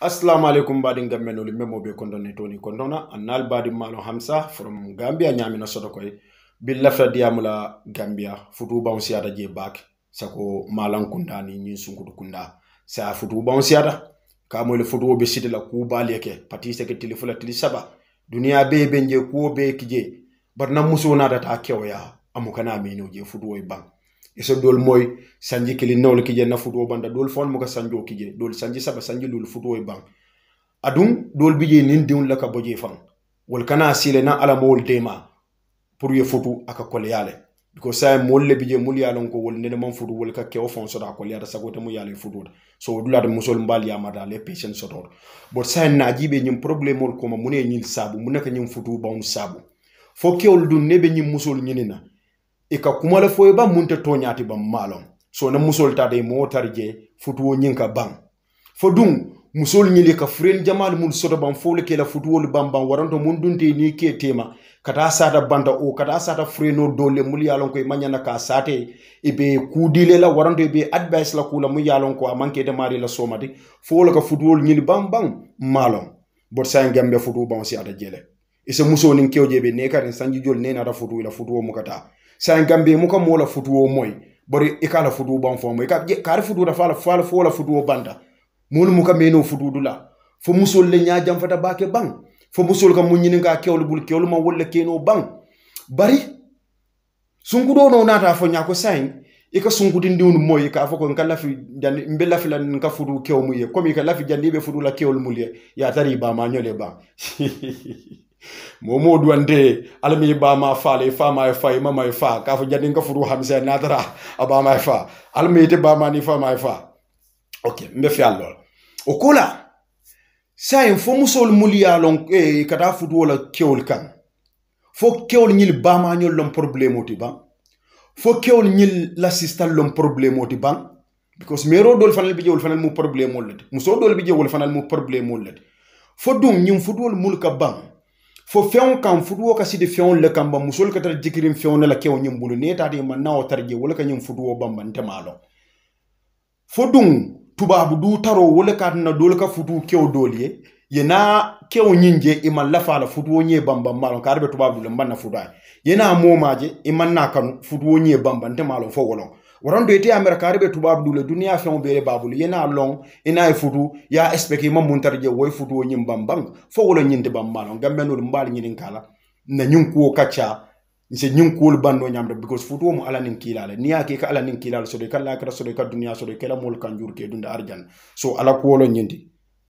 assalamu aleykum mbaɗin gammenoli memo be kondone toni kondona annal badi malo hamsa from gambia nyami na soto koye billafta diyamula gambia futu on siyata je bake sako malan kunda ni ñin sunkutu kunda sa futu bawn siyata kamoyle futuwo be sitela kubaliya ke pati seke tili fula tili saba duniya be ben je kuwo be kije bat na muso natata kewoya amukana kana mino je futuwoy ban iso dol moy sanji kili nawle kije na futuo banda dol fon mo ka sanjo kije dol sanji saba sanji dol futuo e adun dol bije nin diun la boje fan wal kana sile na ala mol dema pour ye futu aka koleyale biko sa mol le bije mul ya ko wol ne man futu wol ka ke o fon so da kolya da sagote mu yale futu so dula de musol mbal ya mata le patient so dor bot sa na jibe nyim problème mol ko ma mune nyin sabu munaka nyim futu baun sabu fo ke ol dun ne be nyim musol nyinina i ka kuma le fo i ba mun te toñaati ban maalom so na musol tata i moo tari je futuwo ñiŋ ka baŋ fo duŋ musol ñili ka furen jamal mun soto ban fo le ke la futuwolu ban ban waranto mun dunte ni ke tema kata sata banta o kata sata fureno dole mul ye lon ko i mañana ka sate i be kudile la waranto i be advice la kula mu ye lon ko a man kete mari la somati fo le ka futuwolu ñili ban ban maalom bot sayin gambe futuwo ban si ata jele ise muso nin kewo je be ne karin sanji jol ne nata futuwo ila futuwo mu kata si an gambe mu kam wola futuwo moy bori i kala futuwo ban fo moy kaari futuwo da fala fala fola futuwo banda mun mu kam meno futuwo la fo musol le nyaajam fata baake ban fo musol kam mun nyinin ka kewol bul kewol ma wolle keno ban bari sungu do no nata fo nyaako sain i ka sungu din diwnu moy ka fo ko ngal la fi jani mbe la fi lan ka futuwo kewmu ye comme i ka la fi jani be futuwo la kewol mulye ya tari ba ma nyole ba momodou wande alamii bama faale fama e fa e mama e fa kafo jandi ka furu hamse natara a bama e fa alamii te bama ni fama e fa ok mbe fi allol o kola sayen fo musol muliyalon eh, kata futu wala kewol kan fo kewol ñil bama ñol lon probléme oti ban fo kewol ñil lassistal lon probléme oti ban because mero dol fanal bi jewol fanal mu problème ollete muso dol bi jewol fanal mu problème ollete fo dum ñim futu wol mulka ban fo feŋo kaŋ futuwo ka siti feŋo le kaŋ ba musolu ka tara jikiriŋ feŋo ne la keo ñiŋ bulu ne taata ma nawo tara je wo le ka ñiŋ futuwo bamba nte maa loŋ fo duŋ tubaabu duu taro wo le ka tana doolu ka futuu keo doolu ye ye na keo ñiŋ je i maŋ lafa la futuwo ñee bamba n maa loŋ kaari be tubaabu dulu n baŋ na futu a ye ye naa moo maa je i maŋ naa kanu futuwo ñee bamba nte maa loŋ fo wo loŋ waran do ite amerikare be tubab dule duniya fengo bere babul yena long ina e futu ya expecte ma muntar je woy futu nyim bambang fo wolo nyinde bambalo gambe no mbal nyin kala na nyun ko kacha nse ñin kuwolu bando ñamde because futuwo mu ala nin kiilale ni ye ke ka ala nin kiilale sodo i ka lakira sodo i ka duniya sodo i kela moolu kan ke dunde arjan so ala kuwolo ñindi